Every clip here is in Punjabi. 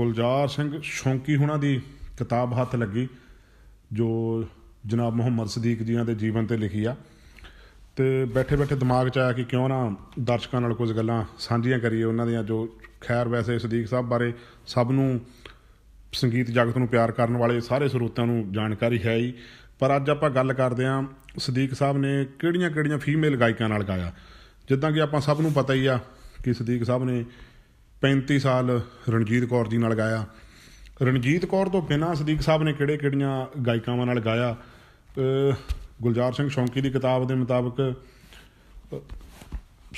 ਗੁਲਜ਼ਾਰ ਸਿੰਘ ਸ਼ੌਂਕੀ ਹੁਣਾਂ ਦੀ ਕਿਤਾਬ ਹੱਥ ਲੱਗੀ ਜੋ ਜਨਾਬ ਮੁਹੰਮਦ ਸਦੀਕ ਜੀਆਂ ਦੇ ਜੀਵਨ ਤੇ ਲਿਖੀ ਆ ਤੇ ਬੈਠੇ ਬੈਠੇ ਦਿਮਾਗ 'ਚ ਆਇਆ ਕਿ ਕਿਉਂ ਨਾ ਦਰਸ਼ਕਾਂ ਨਾਲ ਕੁਝ ਗੱਲਾਂ ਸਾਂਝੀਆਂ ਕਰੀਏ ਉਹਨਾਂ ਦੀਆਂ ਜੋ ਖੈਰ ਵੈਸੇ ਸਦੀਕ ਸਾਹਿਬ ਬਾਰੇ ਸਭ ਨੂੰ ਸੰਗੀਤ ਜਗਤ ਨੂੰ ਪਿਆਰ ਕਰਨ ਵਾਲੇ ਸਾਰੇ ਸਰੋਤਿਆਂ ਨੂੰ ਜਾਣਕਾਰੀ ਹੈ ਹੀ ਪਰ ਅੱਜ ਆਪਾਂ ਗੱਲ ਕਰਦੇ ਆਂ ਸਦੀਕ ਸਾਹਿਬ ਨੇ ਕਿਹੜੀਆਂ-ਕਿਹੜੀਆਂ ਫੀਮੇਲ ਗਾਇਕਾਂ ਨਾਲ ਗਾਇਆ ਜਿੱਦਾਂ ਕਿ ਆਪਾਂ ਸਭ ਨੂੰ ਪਤਾ ਹੀ ਆ ਕਿ ਸਦੀਕ ਸਾਹਿਬ ਨੇ 35 ਸਾਲ ਰਣਜੀਤ ਕੌਰ ਜੀ ਨਾਲ ਗਾਇਆ ਰਣਜੀਤ ਕੌਰ ਤੋਂ ਬਿਨਾਂ ਸਦੀਕ ਸਾਹਿਬ ਨੇ ਕਿਹੜੇ ਕਿਹੜੀਆਂ ਗਾਇਕਾਵਾਂ ਨਾਲ ਗਾਇਆ ਗੁਲਜ਼ਾਰ ਸਿੰਘ ਸ਼ੌਂਕੀ ਦੀ ਕਿਤਾਬ ਦੇ ਮੁਤਾਬਕ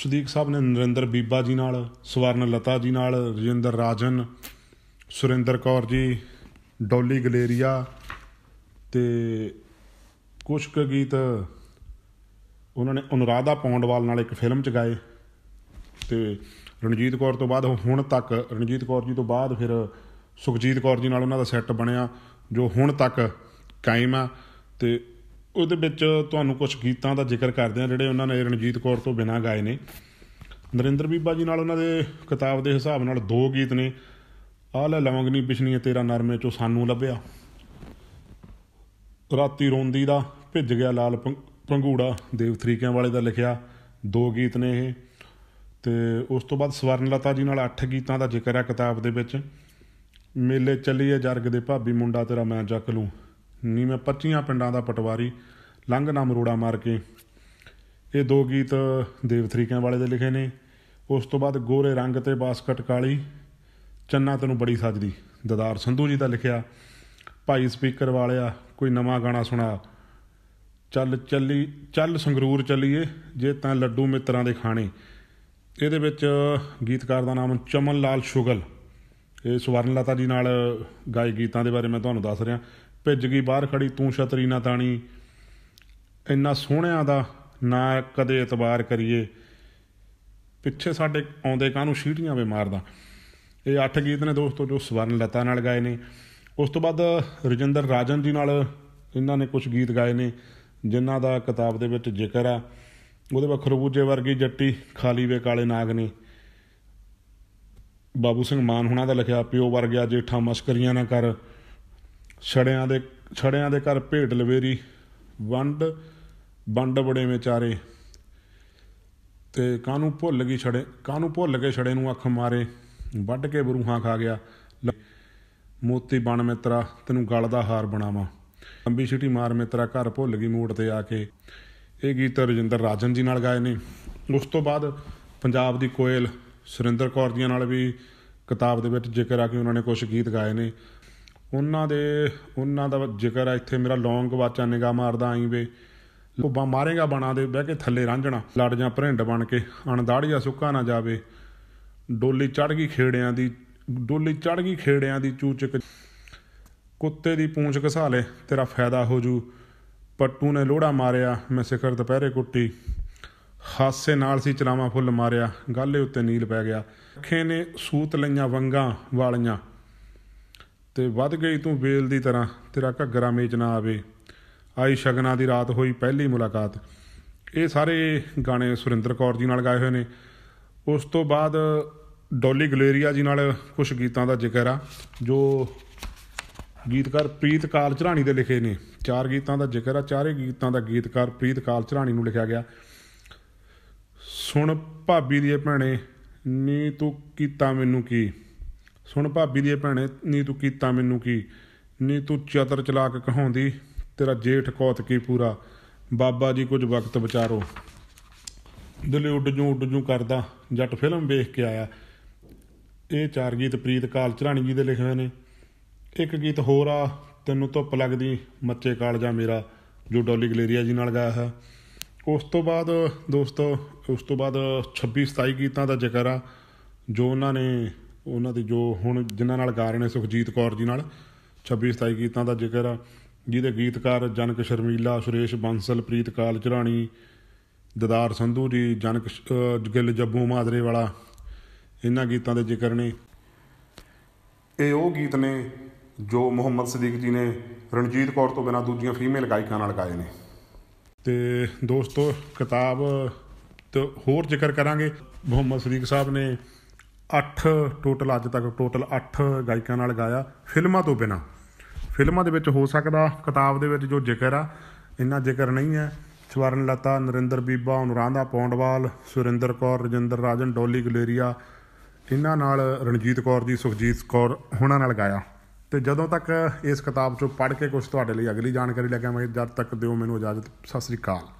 ਸਦੀਕ ਸਾਹਿਬ ਨੇ ਨਰਿੰਦਰ ਬੀਬਾ ਜੀ ਨਾਲ ਸਵਰਨ ਲਤਾ ਜੀ ਨਾਲ ਰਜਿੰਦਰ ਰਾਜਨ ਸੁਰਿੰਦਰ ਕੌਰ ਜੀ ਡੋਲੀ ਗਲੇਰੀਆ ਤੇ ਕੁਝ ਕੁ ਗੀਤ ਉਹਨਾਂ ਨੇ ਅਨੁਰਾਧਾ ਪੌਂਡਵਾਲ ਨਾਲ ਇੱਕ ਫਿਲਮ ਚ ਗਾਏ ਤੇ ਰਣਜੀਤ ਕੌਰ ਤੋਂ ਬਾਅਦ ਹੁਣ ਤੱਕ ਰਣਜੀਤ ਕੌਰ ਜੀ ਤੋਂ ਬਾਅਦ ਫਿਰ ਸੁਖਜੀਤ ਕੌਰ ਜੀ ਨਾਲ ਉਹਨਾਂ ਦਾ ਸੈੱਟ ਬਣਿਆ ਜੋ ਹੁਣ ਤੱਕ ਕਾਇਮ ਆ ਤੇ ਉਹਦੇ ਵਿੱਚ ਤੁਹਾਨੂੰ ਕੁਝ ਗੀਤਾਂ ਦਾ ਜ਼ਿਕਰ ਕਰਦੇ ਆ ਜਿਹੜੇ ਉਹਨਾਂ ਨੇ ਰਣਜੀਤ ਕੌਰ ਤੋਂ ਬਿਨਾਂ ਗਾਏ ਨੇ ਨਰਿੰਦਰ ਬੀਬਾ ਜੀ ਨਾਲ ਉਹਨਾਂ ਦੇ ਕਿਤਾਬ ਦੇ ਹਿਸਾਬ ਨਾਲ ਦੋ ਗੀਤ ਨੇ ਆ ਲੈ ਲਵੰਗਨੀ ਪਿਛਣੀਆਂ ਤੇਰਾ ਨਰਮੇ ਚੋਂ ਸਾਨੂੰ ਲੱਭਿਆ ਰਾਤੀ ਰੋਂਦੀ ਦਾ ਭਿੱਜ ਗਿਆ ਲਾਲ ਪੰਗੂੜਾ ਦੇਵ ਤਰੀਕਿਆਂ ਵਾਲੇ ਦਾ ਲਿਖਿਆ ਦੋ ਗੀਤ ਨੇ ਇਹ ਤੇ ਉਸ ਤੋਂ ਬਾਅਦ ਸਵਰਨਲਤਾ ਜੀ ਨਾਲ ਅੱਠ ਗੀਤਾਂ ਦਾ ਜ਼ਿਕਰ ਹੈ ਕਿਤਾਬ ਦੇ ਵਿੱਚ ਮੇਲੇ ਚੱਲੀਏ ਜਰਗ ਦੇ ਭਾਬੀ ਮੁੰਡਾ ਤੇਰਾ ਮੈਂ ਜੱਕ ਲੂੰ ਨੀ ਮੈਂ 25 ਪਿੰਡਾਂ ਦਾ ਪਟਵਾਰੀ ਲੰਘ ਨਾ ਮਰੂੜਾ ਮਾਰ ਕੇ ਇਹ ਦੋ ਗੀਤ ਦੇਵਥਰੀਕਾਂ ਵਾਲੇ ਦੇ ਲਿਖੇ ਨੇ ਉਸ ਤੋਂ ਬਾਅਦ ਗੋਰੇ ਰੰਗ ਤੇ ਬਾਸਕਟ ਕਾਲੀ ਚੰਨਾ ਤੈਨੂੰ ਬੜੀ ਸਜਦੀ ਦਦਾਰ ਸੰਧੂ ਜੀ ਦਾ ਲਿਖਿਆ ਭਾਈ ਸਪੀਕਰ ਵਾਲਿਆ ਕੋਈ ਨਵਾਂ ਗਾਣਾ ਸੁਣਾ ਚੱਲ ਚੱਲੀ ਚੱਲ ਸੰਗਰੂਰ ਚੱਲੀਏ ਜੇ ਤਾਂ ਲੱਡੂ ਮਿੱਤਰਾਂ ਦੇ ਖਾਣੇ ਇਹਦੇ ਵਿੱਚ ਗੀਤਕਾਰ ਦਾ ਨਾਮ ਚਮਨ ਲਾਲ ਸ਼ੁਗਲ ਇਹ ਸੁਵਰਨ ਲਤਾ ਜੀ ਨਾਲ ਗਾਏ ਗੀਤਾਂ ਦੇ ਬਾਰੇ ਮੈਂ ਤੁਹਾਨੂੰ ਦੱਸ ਰਿਹਾ ਭਿੱਜ ਗਈ ਬਾਹਰ ਖੜੀ ਤੂੰ ਛਤਰੀ ਨਾ ਤਾਣੀ ਇੰਨਾ ਸੋਹਣਿਆਂ ਦਾ ਨਾ ਕਦੇ ਇਤਬਾਰ ਕਰੀਏ ਪਿੱਛੇ ਸਾਡੇ ਆਉਂਦੇ ਕਾਹਨੂੰ ਛੀਟੀਆਂ ਵੇ ਮਾਰਦਾ ਇਹ ਅੱਠ ਗੀਤ ਨੇ ਦੋਸਤੋ ਜੋ ਸਵਰਨ ਲਤਾ ਨਾਲ ਗਾਏ ਨੇ ਉਸ ਤੋਂ ਬਾਅਦ ਰਜਿੰਦਰ ਰਾਜਨ ਜੀ ਨਾਲ ਇਹਨਾਂ ਨੇ ਕੁਝ ਗੀਤ ਗਾਏ ਨੇ ਜਿਨ੍ਹਾਂ ਦਾ ਕਿਤਾਬ ਦੇ ਵਿੱਚ ਜ਼ਿਕਰ ਆ ਉਹਦੇ ਬਾਅਦ ਖਰਬੂਜੇ ਵਰਗੀ ਜੱਟੀ ਖਾਲੀ ਵੇ ਕਾਲੇ ਨਾਗ ਨੇ ਬਾਬੂ ਸਿੰਘ ਮਾਨ ਹੁਣਾਂ ਦਾ ਲਿਖਿਆ ਪਿਓ ਗਿਆ ਜੇਠਾ ਮਸਕਰੀਆਂ ਨਾ ਕਰ ਛੜਿਆਂ ਦੇ ਛੜਿਆਂ ਦੇ ਘਰ ਭੇਟ ਲਵੇਰੀ ਵੰਡ ਵੰਡ ਬੜੇ ਵਿਚਾਰੇ ਤੇ ਕਾਨੂੰ ਭੁੱਲ ਗਈ ਛੜੇ ਕਾਨੂੰ ਭੁੱਲ ਕੇ ਛੜੇ ਨੂੰ ਅੱਖ ਮਾਰੇ ਵੱਢ ਕੇ ਬਰੂਹਾਂ ਖਾ ਗਿਆ ਮੋਤੀ ਬਣ ਮਿੱਤਰਾ ਤੈਨੂੰ ਗਲ ਦਾ ਹਾਰ ਬਣਾਵਾਂ ਲੰਬੀ ਛਿਟੀ ਮਾਰ ਮਿੱਤਰਾ ਘਰ ਭੁੱਲ ਗਈ ਮੂੜ ਤੇ ਆ ਕੇ ਇਹ ਗੀਤ ਰਜਿੰਦਰ ਰਾਜਨ ਜੀ ਨਾਲ ਗਾਏ ਨੇ ਉਸ ਤੋਂ ਬਾਅਦ ਪੰਜਾਬ ਦੀ ਕੋਇਲ ਸੁਰਿੰਦਰ ਕੌਰ ਦੀਆਂ ਨਾਲ ਵੀ ਕਿਤਾਬ ਦੇ ਵਿੱਚ ਜ਼ਿਕਰ ਆ ਕਿ ਉਹਨਾਂ ਨੇ ਕੁਝ ਗੀਤ ਗਾਏ ਨੇ ਉਹਨਾਂ ਦੇ ਉਹਨਾਂ ਦਾ ਜ਼ਿਕਰ ਆ ਇੱਥੇ ਮੇਰਾ ਲੌਂਗ ਵਾਚਾ ਨਿਗਾ ਮਾਰਦਾ ਆਈ ਵੇ ਲੋਬਾ ਮਾਰੇਗਾ ਬਣਾ ਦੇ ਬਹਿ ਕੇ ਥੱਲੇ ਰਾਂਝਣਾ ਲੜ ਜਾਂ ਭਰਿੰਡ ਬਣ ਕੇ ਅਣਦਾੜੀਆ ਸੁੱਕਾ ਨਾ ਜਾਵੇ ਡੋਲੀ ਚੜ ਗਈ ਖੇੜਿਆਂ ਦੀ ਡੋਲੀ ਚੜ ਗਈ ਖੇੜਿਆਂ ਦੀ ਚੂਚਕ ਕੁੱਤੇ ਦੀ ਪੂੰਛ ਘਸਾ ਲੈ ਤੇਰਾ ਫਾਇਦਾ ਹੋ ਜੂ ਪੱਟੂ ਨੇ ਲੋੜਾ ਮਾਰਿਆ ਮੈਂ ਸਿਖਰ ਦੁਪਹਿਰੇ ਕੁੱਟੀ ਹਾਸੇ ਨਾਲ ਸੀ ਚਲਾਵਾ ਫੁੱਲ ਮਾਰਿਆ ਗਾਲੇ ਉੱਤੇ ਨੀਲ ਪੈ ਗਿਆ ਅੱਖੇ ਨੇ ਸੂਤ ਲਈਆਂ ਵੰਗਾਂ ਵਾਲੀਆਂ ਤੇ ਵੱਧ ਗਈ ਤੂੰ ਵੇਲ ਦੀ ਤਰ੍ਹਾਂ ਤੇਰਾ ਘੱਗਰਾ ਮੇਚ ਨਾ ਆਵੇ ਆਈ ਸ਼ਗਨਾ ਦੀ ਰਾਤ ਹੋਈ ਪਹਿਲੀ ਮੁਲਾਕਾਤ ਇਹ ਸਾਰੇ ਗਾਣੇ ਸੁਰਿੰਦਰ ਕੌਰ ਜੀ ਨਾਲ ਗਾਏ ਹੋਏ ਨੇ ਉਸ ਤੋਂ ਬਾਅਦ ਡੋਲੀ ਗਲੇਰੀਆ ਜੀ ਨਾਲ ਕੁਝ ਗੀਤਾਂ ਦਾ ਜ਼ਿਕਰ ਆ ਜੋ ਗੀਤਕਾਰ ਪ੍ਰੀਤ ਕਾਲ ਚਰਾਣੀ ਦੇ ਲਿਖੇ ਨੇ ਚਾਰ ਗੀਤਾਂ ਦਾ ਜ਼ਿਕਰ ਆ ਚਾਰੇ ਗੀਤਾਂ ਦਾ ਗੀਤਕਾਰ ਪ੍ਰੀਤ ਕਾਲ ਚਰਾਣੀ ਨੂੰ ਲਿਖਿਆ ਗਿਆ ਸੁਣ ਭਾਬੀ ਦੀਏ ਭੈਣੇ ਨੀ ਤੂੰ ਕੀਤਾ ਮੈਨੂੰ ਕੀ ਸੁਣ ਭਾਬੀ ਦੀਏ ਭੈਣੇ ਨੀ ਤੂੰ ਕੀਤਾ ਮੈਨੂੰ ਕੀ ਨੀ ਤੂੰ ਚਤਰ ਚਲਾ ਕੇ ਕਹਾਉਂਦੀ ਤੇਰਾ ਜੇਠ ਕੌਤ ਕੀ ਪੂਰਾ ਬਾਬਾ ਜੀ ਕੁਝ ਵਕਤ ਵਿਚਾਰੋ ਦਿਲ ਉੱਡ ਜੂ ਉੱਡ ਜੂ ਕਰਦਾ ਜੱਟ ਫਿਲਮ ਵੇਖ ਕੇ ਆਇਆ ਇਹ ਚਾਰ ਗੀਤ ਪ੍ਰੀਤ ਕਾਲ ਚਰਾਣੀ ਜੀ ਦੇ ਲਿਖੇ ਹੋਏ ਨੇ ਇੱਕ ਗੀਤ ਹੋਰ ਆ ਤੈਨੂੰ ਧੁੱਪ ਲੱਗਦੀ ਮੱਚੇ ਕਾਲਜਾ ਮੇਰਾ ਜੋ ਡੋਲੀ ਗਲੇਰੀਆ ਜੀ ਨਾਲ ਗਾਇਆ ਹੈ ਉਸ ਤੋਂ ਬਾਅਦ ਦੋਸਤੋ ਉਸ ਤੋਂ ਬਾਅਦ 26 27 ਗੀਤਾਂ ਦਾ ਜ਼ਿਕਰ ਆ ਜੋ ਉਹਨਾਂ ਨੇ ਉਹਨਾਂ ਦੇ ਜੋ ਹੁਣ ਜਿਨ੍ਹਾਂ ਨਾਲ ਗਾ ਰਹੇ ਨੇ ਸੁਖਜੀਤ ਕੌਰ ਜੀ ਨਾਲ 26 27 ਗੀਤਾਂ ਦਾ ਜ਼ਿਕਰ ਆ ਜਿਹਦੇ ਗੀਤਕਾਰ ਜਨਕ ਸ਼ਰਮੀਲਾ ਸੁਰੇਸ਼ ਬੰਸਲ ਪ੍ਰੀਤ ਕਾਲ ਚਰਾਣੀ ਦਦਾਰ ਸੰਧੂ ਜੀ ਜਨਕ ਗਿੱਲ ਜੱਬੂ ਮਾਦਰੇ ਵਾਲਾ ਇਹਨਾਂ ਗੀਤਾਂ ਦੇ ਜ਼ਿਕਰ ਨੇ ਇਹ ਉਹ ਗੀਤ ਨੇ ਜੋ ਮੁਹੰਮਦ ਸਦੀਕ ਜੀ ਨੇ ਰਣਜੀਤ ਕੌਰ ਤੋਂ ਬਿਨਾ ਦੂਜੀਆਂ ਫੀਮੇਲ ਗਾਇਕਾਂ ਨਾਲ ਗਾਏ ਨੇ ਤੇ ਦੋਸਤੋ ਕਿਤਾਬ ਤੇ ਹੋਰ ਜ਼ਿਕਰ ਕਰਾਂਗੇ ਮੁਹੰਮਦ ਸਦੀਕ ਸਾਹਿਬ ਨੇ 8 ਟੋਟਲ ਅੱਜ ਤੱਕ ਟੋਟਲ 8 ਗਾਇਕਾਂ ਨਾਲ ਗਾਇਆ ਫਿਲਮਾਂ ਤੋਂ ਬਿਨਾ ਫਿਲਮਾਂ ਦੇ ਵਿੱਚ ਹੋ ਸਕਦਾ ਕਿਤਾਬ ਦੇ ਵਿੱਚ ਜੋ ਜ਼ਿਕਰ ਆ ਇੰਨਾ ਜ਼ਿਕਰ ਨਹੀਂ ਹੈ ਸਵਰਨ ਲਤਾ ਨਰਿੰਦਰ ਬੀਬਾ ਅਨੁਰਾਧਾ ਪੌਂਡਵਾਲ ਸੁਰਿੰਦਰ ਕੌਰ ਰਜਿੰਦਰ ਰਾਜਨ ਡੋਲੀ ਗਲੇਰੀਆ ਇਹਨਾਂ ਨਾਲ ਰਣਜੀਤ ਕੌਰ ਜੀ ਸੁਖਜੀਤ ਕੌਰ ਹੁਣਾਂ ਨਾਲ ਗਾਇਆ ਤੇ ਜਦੋਂ ਤੱਕ ਇਸ ਕਿਤਾਬ ਚੋਂ ਪੜ੍ਹ ਕੇ ਕੁਝ ਤੁਹਾਡੇ ਲਈ ਅਗਲੀ ਜਾਣਕਾਰੀ ਲੈ ਕੇ ਆਵਾਂਗੇ ਜਦ ਤੱਕ ਦਿਓ ਮੈਨੂੰ ਇਜਾਜ਼ਤ ਸਤਿ ਸ੍ਰੀ ਅਕਾਲ